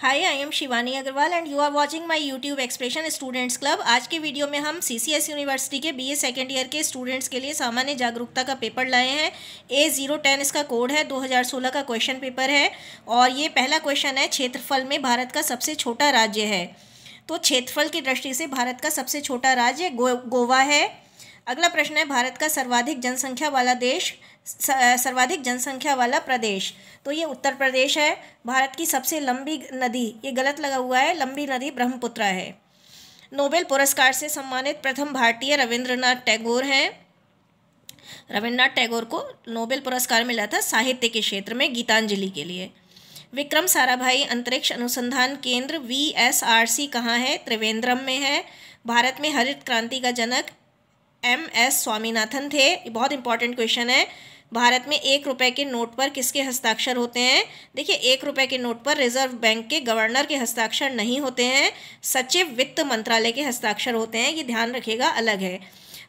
hi I am Shivani Agarwal and you are watching my YouTube expression students club आज के वीडियो में हम सीसीएस यूनिवर्सिटी के बीए सेकेंड ईयर के स्टूडेंट्स के लिए सामान्य जागरूकता का पेपर लाए हैं ए जीरो टेन इसका कोड है 2016 का क्वेश्चन पेपर है और ये पहला क्वेश्चन है क्षेत्रफल में भारत का सबसे छोटा राज्य है तो क्षेत्रफल की दृष्टि से भारत का सबसे छोटा राज्य गो, गोवा है अगला प्रश्न है भारत का सर्वाधिक जनसंख्या वाला देश सर्वाधिक जनसंख्या वाला प्रदेश तो ये उत्तर प्रदेश है भारत की सबसे लंबी नदी ये गलत लगा हुआ है लंबी नदी ब्रह्मपुत्रा है नोबेल पुरस्कार से सम्मानित प्रथम भारतीय रविन्द्रनाथ टैगोर हैं रविन्द्रनाथ टैगोर को नोबेल पुरस्कार मिला था साहित्य के क्षेत्र में गीतांजलि के लिए विक्रम साराभाई अंतरिक्ष अनुसंधान केंद्र वी एस आर सी कहाँ है त्रिवेंद्रम में है भारत में हरित क्रांति का जनक एम एस स्वामीनाथन थे बहुत इंपॉर्टेंट क्वेश्चन है भारत में एक रुपए के नोट पर किसके हस्ताक्षर होते हैं देखिए एक रुपए के नोट पर रिजर्व बैंक के गवर्नर के हस्ताक्षर नहीं होते हैं सचिव वित्त मंत्रालय के हस्ताक्षर होते हैं ये ध्यान रखिएगा अलग है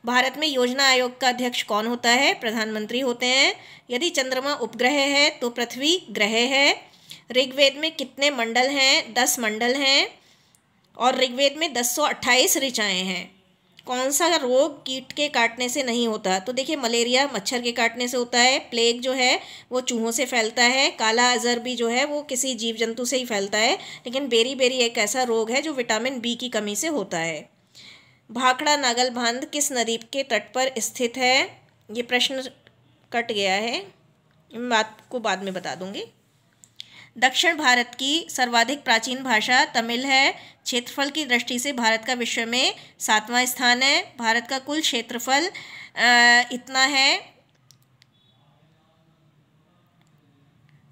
भारत में योजना आयोग का अध्यक्ष कौन होता है प्रधानमंत्री होते हैं यदि चंद्रमा उपग्रह है तो पृथ्वी ग्रह है ऋग्वेद में कितने मंडल हैं दस मंडल हैं और ऋग्वेद में दस सौ अट्ठाईस ऋचाएँ हैं कौन सा रोग कीट के काटने से नहीं होता तो देखिए मलेरिया मच्छर के काटने से होता है प्लेग जो है वो चूहों से फैलता है काला अजर भी जो है वो किसी जीव जंतु से ही फैलता है लेकिन बेरी बेरी एक ऐसा रोग है जो विटामिन बी की कमी से होता है भाखड़ा नागल बांध किस नदी के तट पर स्थित है ये प्रश्न कट गया है मैं आपको बाद में बता दूंगी दक्षिण भारत की सर्वाधिक प्राचीन भाषा तमिल है क्षेत्रफल की दृष्टि से भारत का विश्व में सातवां स्थान है भारत का कुल क्षेत्रफल इतना है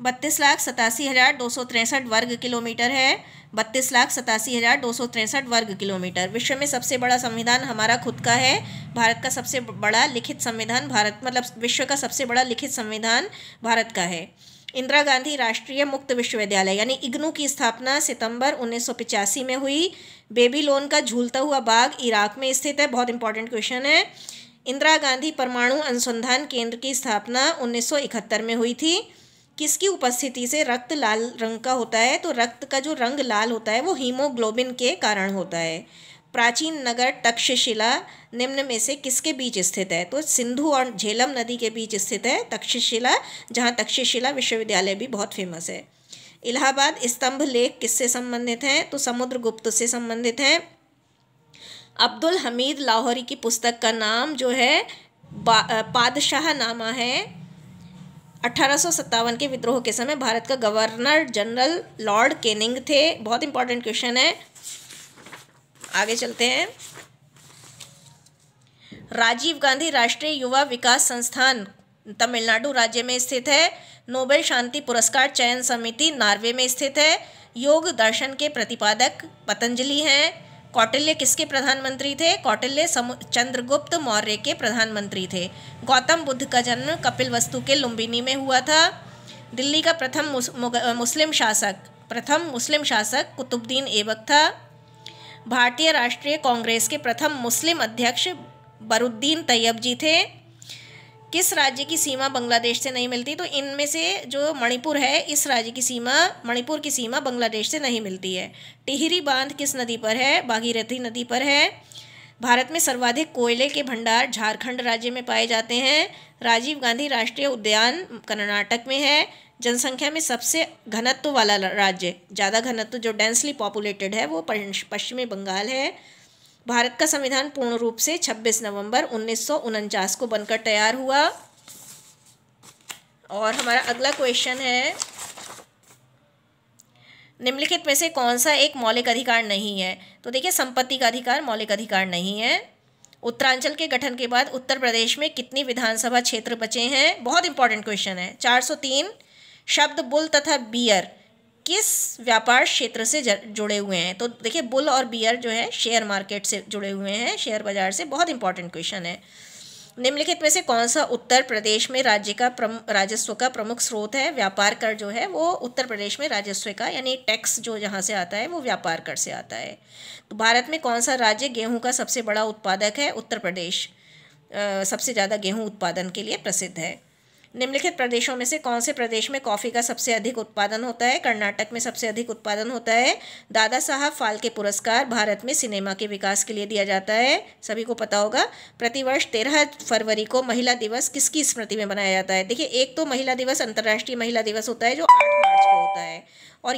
बत्तीस लाख सतासी हज़ार दो सौ तिरसठ वर्ग किलोमीटर है बत्तीस लाख सतासी हज़ार दो सौ तिरसठ वर्ग किलोमीटर विश्व में सबसे बड़ा संविधान हमारा खुद का है भारत का सबसे बड़ा लिखित संविधान भारत मतलब विश्व का सबसे बड़ा लिखित संविधान भारत का है इंदिरा गांधी राष्ट्रीय मुक्त विश्वविद्यालय यानी इग्नू की स्थापना सितंबर उन्नीस में हुई बेबी लोन का झूलता हुआ बाग इराक में स्थित है बहुत इंपॉर्टेंट क्वेश्चन है इंदिरा गांधी परमाणु अनुसंधान केंद्र की स्थापना 1971 में हुई थी किसकी उपस्थिति से रक्त लाल रंग का होता है तो रक्त का जो रंग लाल होता है वो हीमोग्लोबिन के कारण होता है प्राचीन नगर तक्षशिला निम्न में से किसके बीच स्थित है तो सिंधु और झेलम नदी के बीच स्थित है तक्षशिला जहाँ तक्षशिला विश्वविद्यालय भी बहुत फेमस है इलाहाबाद स्तंभ लेख किससे संबंधित हैं तो समुद्रगुप्त से संबंधित हैं अब्दुल हमीद लाहौरी की पुस्तक का नाम जो है पादशाह नामा है अठारह के विद्रोह के समय भारत का गवर्नर जनरल लॉर्ड केनिंग थे बहुत इंपॉर्टेंट क्वेश्चन है आगे चलते हैं राजीव गांधी राष्ट्रीय युवा विकास संस्थान तमिलनाडु राज्य में स्थित है नोबेल शांति पुरस्कार चयन समिति नार्वे में स्थित है योग दर्शन के प्रतिपादक पतंजलि हैं कौटिल्य किसके प्रधानमंत्री थे कौटिल्य चंद्रगुप्त मौर्य के प्रधानमंत्री थे गौतम बुद्ध का जन्म कपिल वस्तु के लुम्बिनी में हुआ था दिल्ली का प्रथम मुस्लिम शासक प्रथम मुस्लिम शासक कुतुबद्दीन ऐबक था भारतीय राष्ट्रीय कांग्रेस के प्रथम मुस्लिम अध्यक्ष बरुद्दीन तैयब जी थे किस राज्य की सीमा बांग्लादेश से नहीं मिलती तो इनमें से जो मणिपुर है इस राज्य की सीमा मणिपुर की सीमा बांग्लादेश से नहीं मिलती है टिहरी बांध किस नदी पर है भागीरथी नदी पर है भारत में सर्वाधिक कोयले के भंडार झारखंड राज्य में पाए जाते हैं राजीव गांधी राष्ट्रीय उद्यान कर्नाटक में है जनसंख्या में सबसे घनत्व वाला राज्य ज़्यादा घनत्व जो डेंसली पॉपुलेटेड है वो पश्चिमी बंगाल है भारत का संविधान पूर्ण रूप से 26 नवंबर उन्नीस को बनकर तैयार हुआ और हमारा अगला क्वेश्चन है निम्नलिखित में से कौन सा एक मौलिक अधिकार नहीं है तो देखिए संपत्ति का अधिकार मौलिक अधिकार नहीं है उत्तरांचल के गठन के बाद उत्तर प्रदेश में कितनी विधानसभा क्षेत्र बचे हैं बहुत इंपॉर्टेंट क्वेश्चन है 403 शब्द बुल तथा बियर किस व्यापार क्षेत्र से जुड़े हुए हैं तो देखिए बुल और बियर जो है शेयर मार्केट से जुड़े हुए हैं शेयर बाजार से बहुत इंपॉर्टेंट क्वेश्चन है निम्नलिखित में से कौन सा उत्तर प्रदेश में राज्य का राजस्व का प्रमुख स्रोत है व्यापार कर जो है वो उत्तर प्रदेश में राजस्व का यानी टैक्स जो जहाँ से आता है वो व्यापार कर से आता है तो भारत में कौन सा राज्य गेहूँ का सबसे बड़ा उत्पादक है उत्तर प्रदेश सबसे ज़्यादा गेहूँ उत्पादन के लिए प्रसिद्ध है निम्नलिखित प्रदेशों में से कौन से प्रदेश में कॉफ़ी का सबसे अधिक उत्पादन होता है कर्नाटक में सबसे अधिक उत्पादन होता है दादा साहब फाल्के पुरस्कार भारत में सिनेमा के विकास के लिए दिया जाता है सभी को पता होगा प्रतिवर्ष तेरह फरवरी को महिला दिवस किसकी स्मृति में मनाया जाता है देखिए एक तो महिला दिवस अंतर्राष्ट्रीय महिला दिवस होता है जो आठ मार्च को होता है और